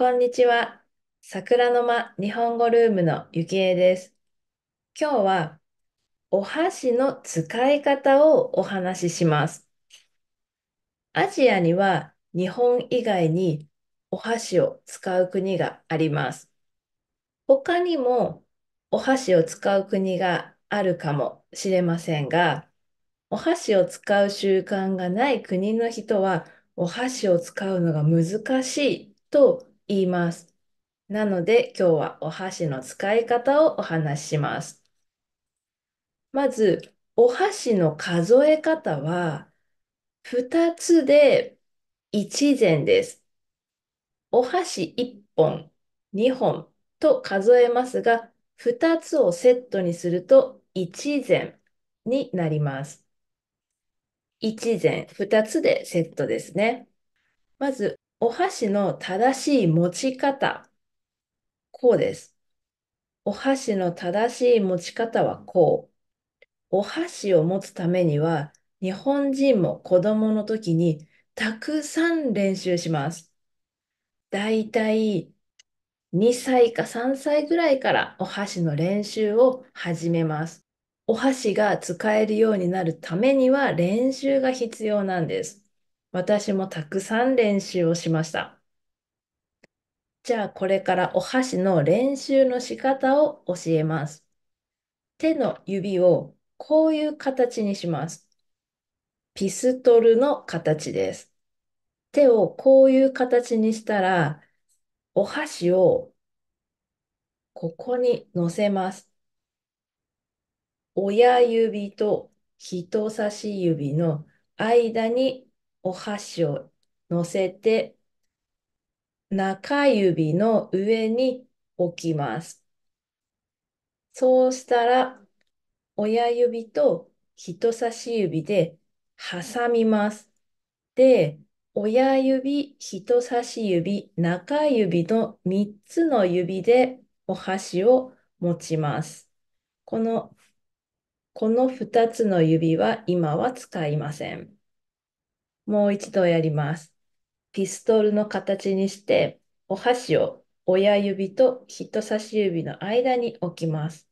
こんにちは。桜の間日本語ルームのゆきえです。今日はお箸の使い方をお話しします。アジアには日本以外にお箸を使う国があります。他にもお箸を使う国があるかもしれませんが、お箸を使う習慣がない国の人はお箸を使うのが難しいと言います。なので今日はお箸の使い方をお話しします。まず、お箸の数え方は2つで1膳です。お箸1本、2本と数えますが、2つをセットにすると1膳になります。1膳、2つでセットですね。まず、お箸の正しい持ち方、こうです。お箸の正しい持ち方はこう。お箸を持つためには、日本人も子供の時にたくさん練習します。だいたい2歳か3歳ぐらいからお箸の練習を始めます。お箸が使えるようになるためには練習が必要なんです。私もたくさん練習をしました。じゃあこれからお箸の練習の仕方を教えます。手の指をこういう形にします。ピストルの形です。手をこういう形にしたら、お箸をここに乗せます。親指と人差し指の間にお箸を乗せて中指の上に置きます。そうしたら親指と人差し指で挟みます。で、親指、人差し指、中指の3つの指でお箸を持ちます。この、この2つの指は今は使いません。もう一度やります。ピストルの形にして、お箸を親指と人差し指の間に置きます。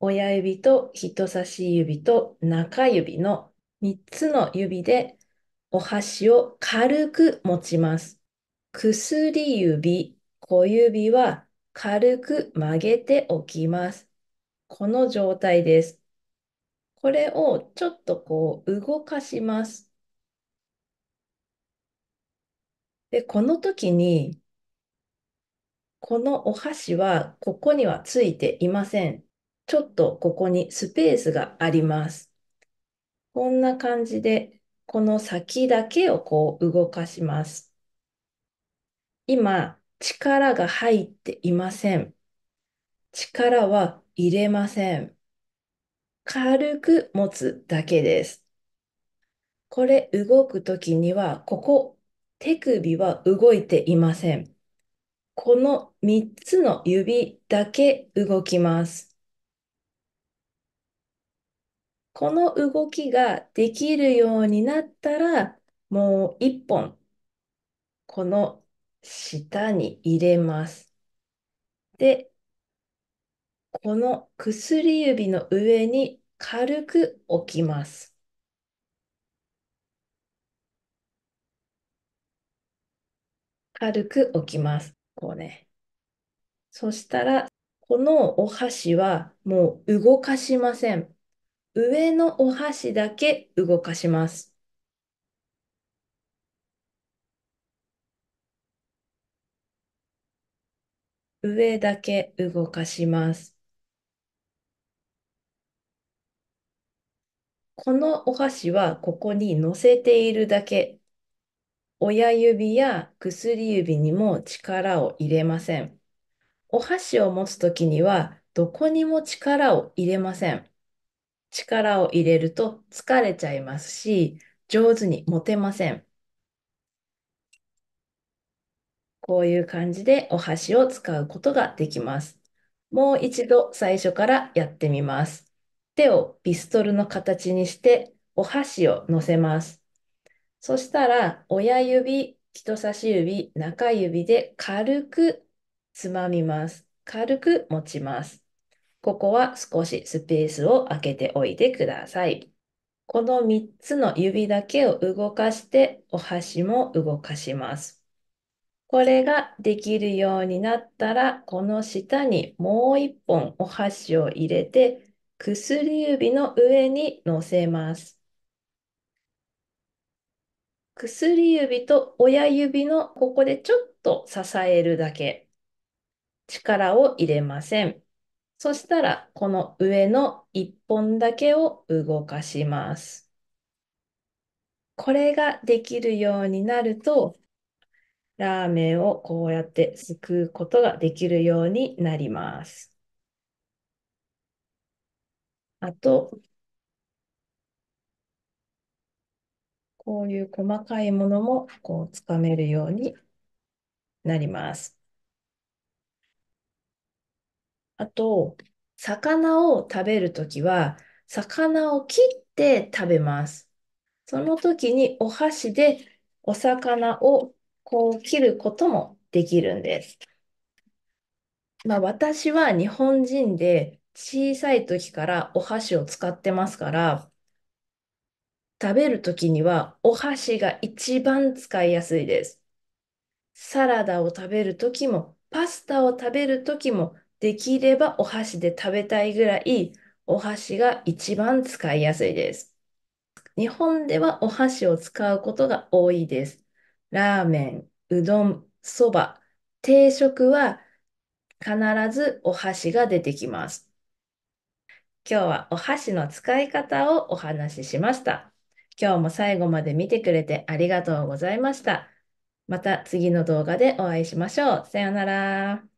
親指と人差し指と中指の3つの指でお箸を軽く持ちます。薬指、小指は軽く曲げておきます。この状態です。これをちょっとこう動かします。で、この時に、このお箸はここにはついていません。ちょっとここにスペースがあります。こんな感じで、この先だけをこう動かします。今、力が入っていません。力は入れません。軽く持つだけです。これ動くときには、ここ手首は動いていません。この3つの指だけ動きます。この動きができるようになったら、もう1本、この下に入れます。で、この薬指の上に軽く置きます。軽く置きます。こうね。そしたら、このお箸はもう動かしません。上のお箸だけ動かします。上だけ動かします。このお箸はここに乗せているだけ親指や薬指にも力を入れません。お箸を持つときにはどこにも力を入れません。力を入れると疲れちゃいますし、上手に持てません。こういう感じでお箸を使うことができます。もう一度最初からやってみます。手をピストルの形にしてお箸を乗せます。そしたら、親指、人差し指、中指で軽くつまみます。軽く持ちます。ここは少しスペースを空けておいてください。この3つの指だけを動かして、お箸も動かします。これができるようになったら、この下にもう1本お箸を入れて、薬指の上に乗せます。薬指と親指のここでちょっと支えるだけ。力を入れません。そしたら、この上の1本だけを動かします。これができるようになると、ラーメンをこうやってすくうことができるようになります。あと、こういう細かいものもこうつかめるようになります。あと、魚を食べるときは、魚を切って食べます。その時にお箸でお魚をこう切ることもできるんです。まあ、私は日本人で小さい時からお箸を使ってますから、食べるときにはお箸が一番使いやすいです。サラダを食べるときも、パスタを食べるときも、できればお箸で食べたいぐらい、お箸が一番使いやすいです。日本ではお箸を使うことが多いです。ラーメン、うどん、そば、定食は必ずお箸が出てきます。今日はお箸の使い方をお話ししました。今日も最後まで見てくれてありがとうございました。また次の動画でお会いしましょう。さようなら。